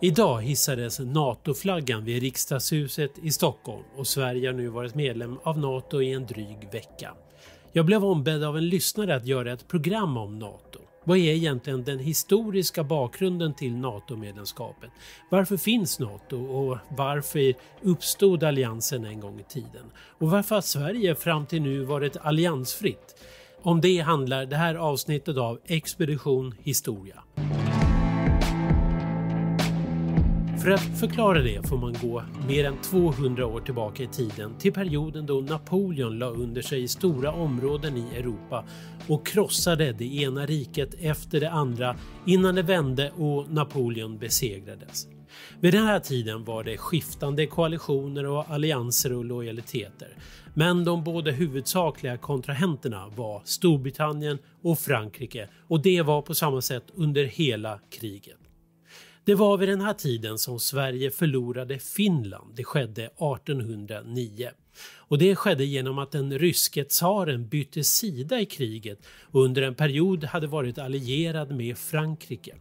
Idag hissades NATO-flaggan vid riksdagshuset i Stockholm och Sverige har nu varit medlem av NATO i en dryg vecka. Jag blev ombedd av en lyssnare att göra ett program om NATO. Vad är egentligen den historiska bakgrunden till NATO-medlemskapet? Varför finns NATO och varför uppstod alliansen en gång i tiden? Och varför har Sverige fram till nu varit alliansfritt? Om det handlar det här avsnittet av Expedition Historia. För att förklara det får man gå mer än 200 år tillbaka i tiden till perioden då Napoleon la under sig stora områden i Europa och krossade det ena riket efter det andra innan det vände och Napoleon besegrades. Vid den här tiden var det skiftande koalitioner och allianser och lojaliteter. Men de båda huvudsakliga kontrahenterna var Storbritannien och Frankrike och det var på samma sätt under hela kriget. Det var vid den här tiden som Sverige förlorade Finland. Det skedde 1809. Och det skedde genom att den ryske tsaren bytte sida i kriget och under en period hade varit allierad med Frankrike.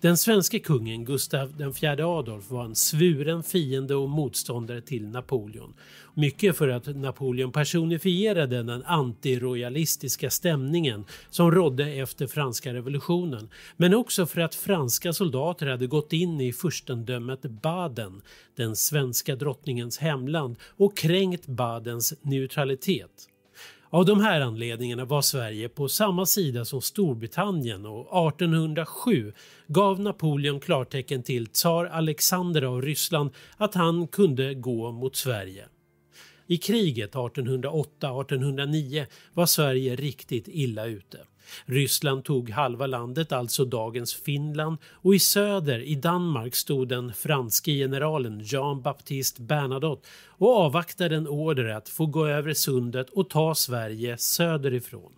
Den svenske kungen Gustav IV Adolf var en svuren fiende och motståndare till Napoleon. Mycket för att Napoleon personifierade den antirojalistiska stämningen som rådde efter franska revolutionen, men också för att franska soldater hade gått in i furstendömet Baden, den svenska drottningens hemland, och kränkt Badens neutralitet. Av de här anledningarna var Sverige på samma sida som Storbritannien och 1807 gav Napoleon klartecken till tsar Alexander av Ryssland att han kunde gå mot Sverige. I kriget 1808-1809 var Sverige riktigt illa ute. Ryssland tog halva landet, alltså dagens Finland och i söder i Danmark stod den franske generalen Jean Baptiste Bernadotte och avvaktade en order att få gå över sundet och ta Sverige söderifrån.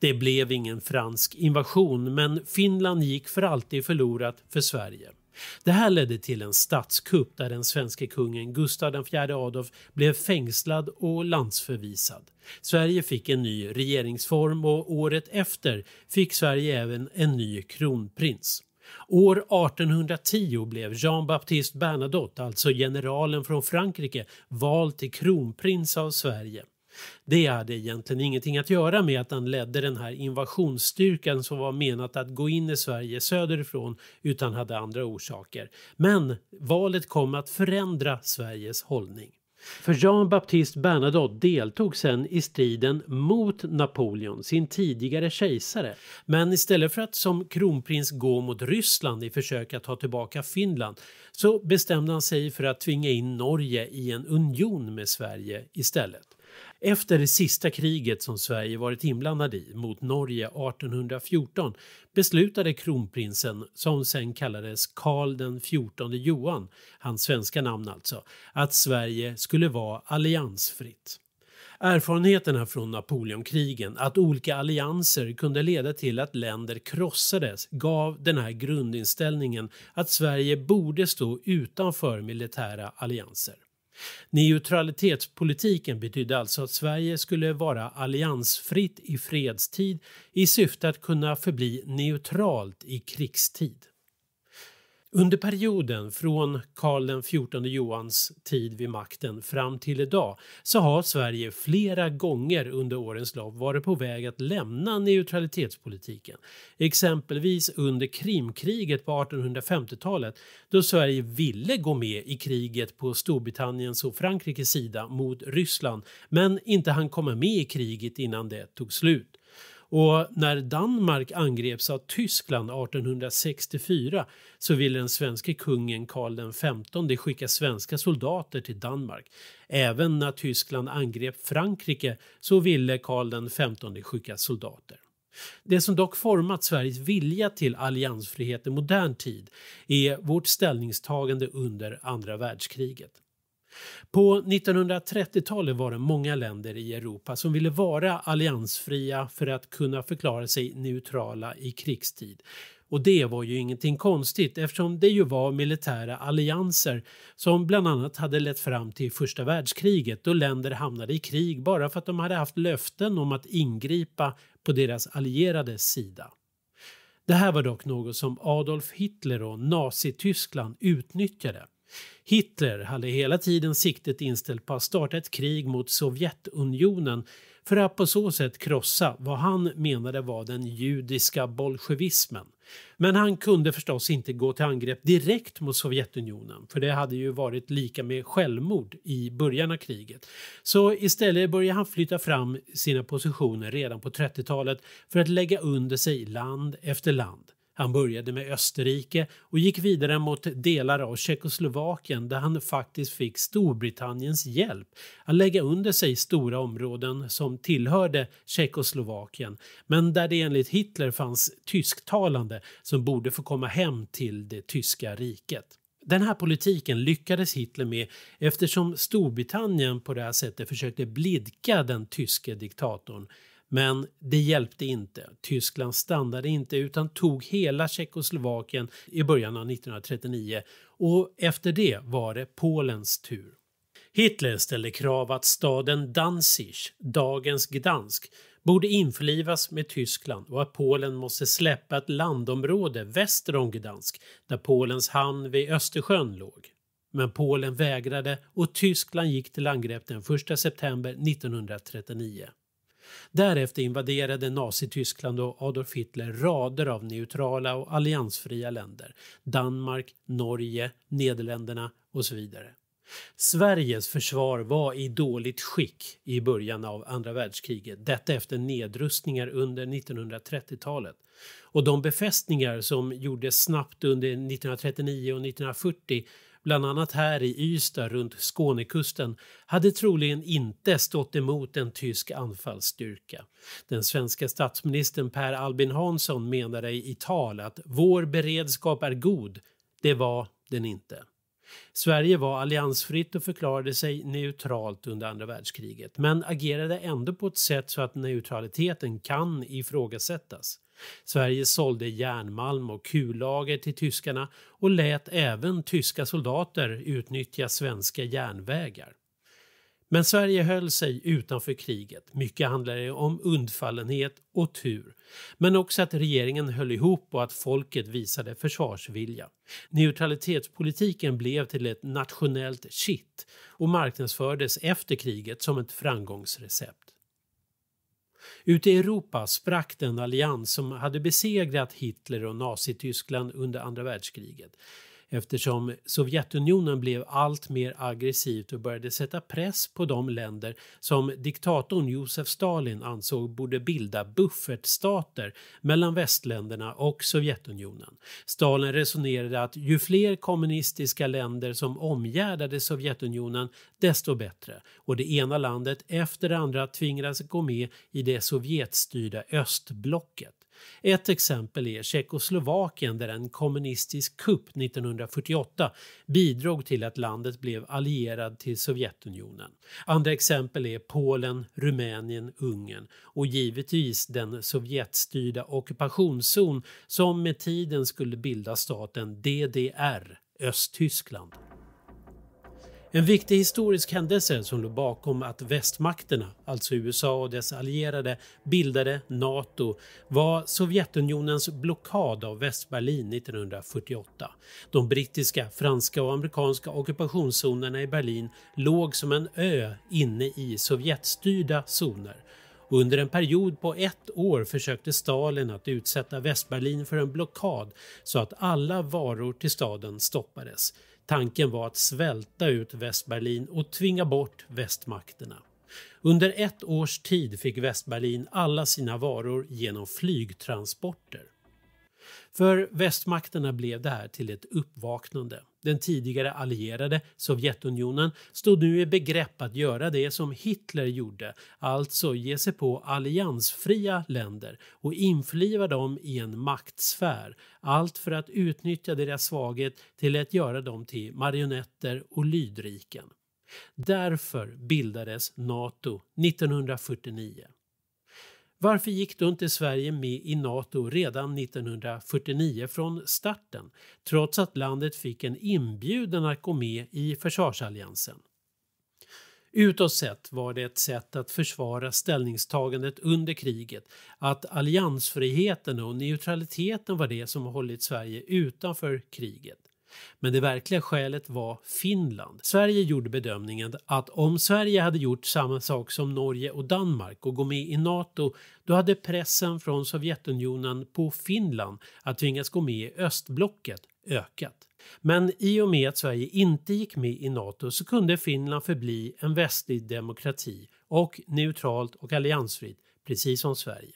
Det blev ingen fransk invasion men Finland gick för alltid förlorat för Sverige. Det här ledde till en statskupp där den svenske kungen Gustav IV Adolf blev fängslad och landsförvisad. Sverige fick en ny regeringsform och året efter fick Sverige även en ny kronprins. År 1810 blev Jean Baptiste Bernadotte, alltså generalen från Frankrike, vald till kronprins av Sverige. Det hade egentligen ingenting att göra med att han ledde den här invasionsstyrkan som var menat att gå in i Sverige söderifrån utan hade andra orsaker. Men valet kom att förändra Sveriges hållning. För Jean Baptiste Bernadotte deltog sen i striden mot Napoleon, sin tidigare kejsare. Men istället för att som kronprins gå mot Ryssland i försök att ta tillbaka Finland så bestämde han sig för att tvinga in Norge i en union med Sverige istället. Efter det sista kriget som Sverige varit inblandad i mot Norge 1814 beslutade kronprinsen, som sen kallades Karl den XIV Johan, hans svenska namn alltså, att Sverige skulle vara alliansfritt. Erfarenheterna från Napoleonkrigen, att olika allianser kunde leda till att länder krossades, gav den här grundinställningen att Sverige borde stå utanför militära allianser. Neutralitetspolitiken betydde alltså att Sverige skulle vara alliansfritt i fredstid i syfte att kunna förbli neutralt i krigstid. Under perioden från Karl XIV Johans tid vid makten fram till idag så har Sverige flera gånger under årens lopp varit på väg att lämna neutralitetspolitiken. Exempelvis under Krimkriget på 1850-talet då Sverige ville gå med i kriget på Storbritanniens och Frankrikes sida mot Ryssland men inte han komma med i kriget innan det tog slut. Och när Danmark angreps av Tyskland 1864 så ville den svenske kungen Karl XV skicka svenska soldater till Danmark. Även när Tyskland angrep Frankrike så ville Karl XV skicka soldater. Det som dock format Sveriges vilja till alliansfrihet i modern tid är vårt ställningstagande under andra världskriget. På 1930-talet var det många länder i Europa som ville vara alliansfria för att kunna förklara sig neutrala i krigstid. Och det var ju ingenting konstigt eftersom det ju var militära allianser som bland annat hade lett fram till första världskriget då länder hamnade i krig bara för att de hade haft löften om att ingripa på deras allierades sida. Det här var dock något som Adolf Hitler och Nazityskland utnyttjade. Hitler hade hela tiden siktet inställt på att starta ett krig mot Sovjetunionen för att på så sätt krossa vad han menade var den judiska bolsjevismen. Men han kunde förstås inte gå till angrepp direkt mot Sovjetunionen för det hade ju varit lika med självmord i början av kriget. Så istället började han flytta fram sina positioner redan på 30-talet för att lägga under sig land efter land. Han började med Österrike och gick vidare mot delar av Tjeckoslovakien där han faktiskt fick Storbritanniens hjälp att lägga under sig stora områden som tillhörde Tjeckoslovakien men där det enligt Hitler fanns tysktalande som borde få komma hem till det tyska riket. Den här politiken lyckades Hitler med eftersom Storbritannien på det här sättet försökte blidka den tyske diktatorn men det hjälpte inte. Tyskland stannade inte utan tog hela Tjeckoslovakien i början av 1939 och efter det var det Polens tur. Hitler ställde krav att staden Danzig, dagens Gdansk, borde införlivas med Tyskland och att Polen måste släppa ett landområde väster om Gdansk där Polens hamn vid Östersjön låg. Men Polen vägrade och Tyskland gick till angrepp den 1 september 1939. Därefter invaderade Nazityskland och Adolf Hitler rader av neutrala och alliansfria länder. Danmark, Norge, Nederländerna och så vidare. Sveriges försvar var i dåligt skick i början av andra världskriget, detta efter nedrustningar under 1930-talet. Och de befästningar som gjordes snabbt under 1939 och 1940 bland annat här i Ystad runt Skånekusten, hade troligen inte stått emot en tysk anfallsstyrka. Den svenska statsministern Per Albin Hansson menade i tal att “vår beredskap är god”. Det var den inte. Sverige var alliansfritt och förklarade sig neutralt under andra världskriget men agerade ändå på ett sätt så att neutraliteten kan ifrågasättas. Sverige sålde järnmalm och kullager till tyskarna och lät även tyska soldater utnyttja svenska järnvägar. Men Sverige höll sig utanför kriget. Mycket handlade om undfallenhet och tur. Men också att regeringen höll ihop och att folket visade försvarsvilja. Neutralitetspolitiken blev till ett nationellt kitt och marknadsfördes efter kriget som ett framgångsrecept. Ute i Europa sprack den allians som hade besegrat Hitler och Nazityskland under andra världskriget eftersom Sovjetunionen blev allt mer aggressivt och började sätta press på de länder som diktatorn Josef Stalin ansåg borde bilda buffertstater mellan västländerna och Sovjetunionen. Stalin resonerade att ju fler kommunistiska länder som omgärdade Sovjetunionen desto bättre och det ena landet efter det andra tvingades gå med i det sovjetstyrda östblocket. Ett exempel är Tjeckoslovakien där en kommunistisk kupp 1948 bidrog till att landet blev allierad till Sovjetunionen. Andra exempel är Polen, Rumänien, Ungern och givetvis den Sovjetstyrda ockupationszon som med tiden skulle bilda staten DDR, Östtyskland. En viktig historisk händelse som låg bakom att västmakterna, alltså USA och dess allierade, bildade NATO var Sovjetunionens blockad av Västberlin 1948. De brittiska, franska och amerikanska ockupationszonerna i Berlin låg som en ö inne i Sovjetstyrda zoner under en period på ett år försökte Stalin att utsätta Västberlin för en blockad så att alla varor till staden stoppades. Tanken var att svälta ut Västberlin och tvinga bort västmakterna. Under ett års tid fick Västberlin alla sina varor genom flygtransporter. För västmakterna blev det här till ett uppvaknande. Den tidigare allierade Sovjetunionen stod nu i begrepp att göra det som Hitler gjorde, alltså ge sig på alliansfria länder och infliva dem i en maktsfär, allt för att utnyttja deras svaghet till att göra dem till marionetter och lydriken. Därför bildades NATO 1949. Varför gick då inte Sverige med i Nato redan 1949 från starten trots att landet fick en inbjudan att gå med i försvarsalliansen? Utåt sett var det ett sätt att försvara ställningstagandet under kriget att alliansfriheten och neutraliteten var det som hållit Sverige utanför kriget. Men det verkliga skälet var Finland. Sverige gjorde bedömningen att om Sverige hade gjort samma sak som Norge och Danmark och gå med i NATO, då hade pressen från Sovjetunionen på Finland att tvingas gå med i östblocket ökat. Men i och med att Sverige inte gick med i NATO så kunde Finland förbli en västlig demokrati och neutralt och alliansfritt, precis som Sverige.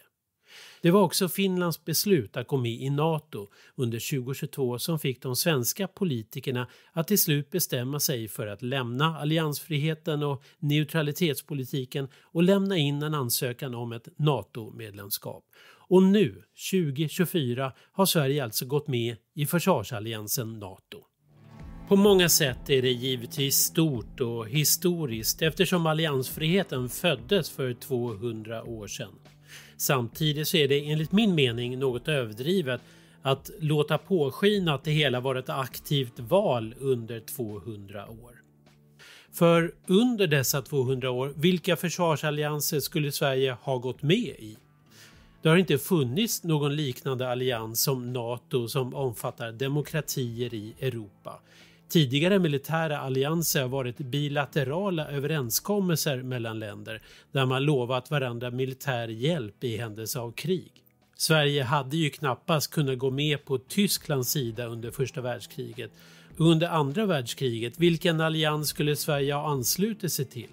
Det var också Finlands beslut att gå med i Nato under 2022 som fick de svenska politikerna att till slut bestämma sig för att lämna alliansfriheten och neutralitetspolitiken och lämna in en ansökan om ett NATO-medlemskap. Och nu, 2024, har Sverige alltså gått med i försvarsalliansen Nato. På många sätt är det givetvis stort och historiskt eftersom alliansfriheten föddes för 200 år sedan. Samtidigt så är det enligt min mening något överdrivet att låta påskina att det hela var ett aktivt val under 200 år. För under dessa 200 år, vilka försvarsallianser skulle Sverige ha gått med i? Det har inte funnits någon liknande allians som NATO som omfattar demokratier i Europa. Tidigare militära allianser har varit bilaterala överenskommelser mellan länder där man lovat varandra militär hjälp i händelse av krig. Sverige hade ju knappast kunnat gå med på Tysklands sida under första världskriget. Under andra världskriget, vilken allians skulle Sverige ha anslutit sig till?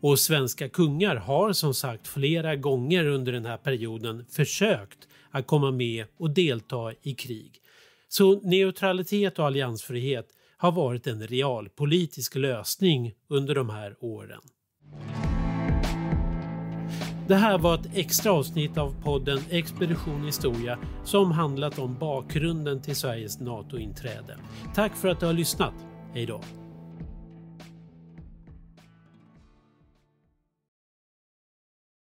Och svenska kungar har som sagt flera gånger under den här perioden försökt att komma med och delta i krig. Så neutralitet och alliansfrihet har varit en realpolitisk lösning under de här åren. Det här var ett extra avsnitt av podden Expedition Historia som handlat om bakgrunden till Sveriges NATO-inträde. Tack för att du har lyssnat. Hej då!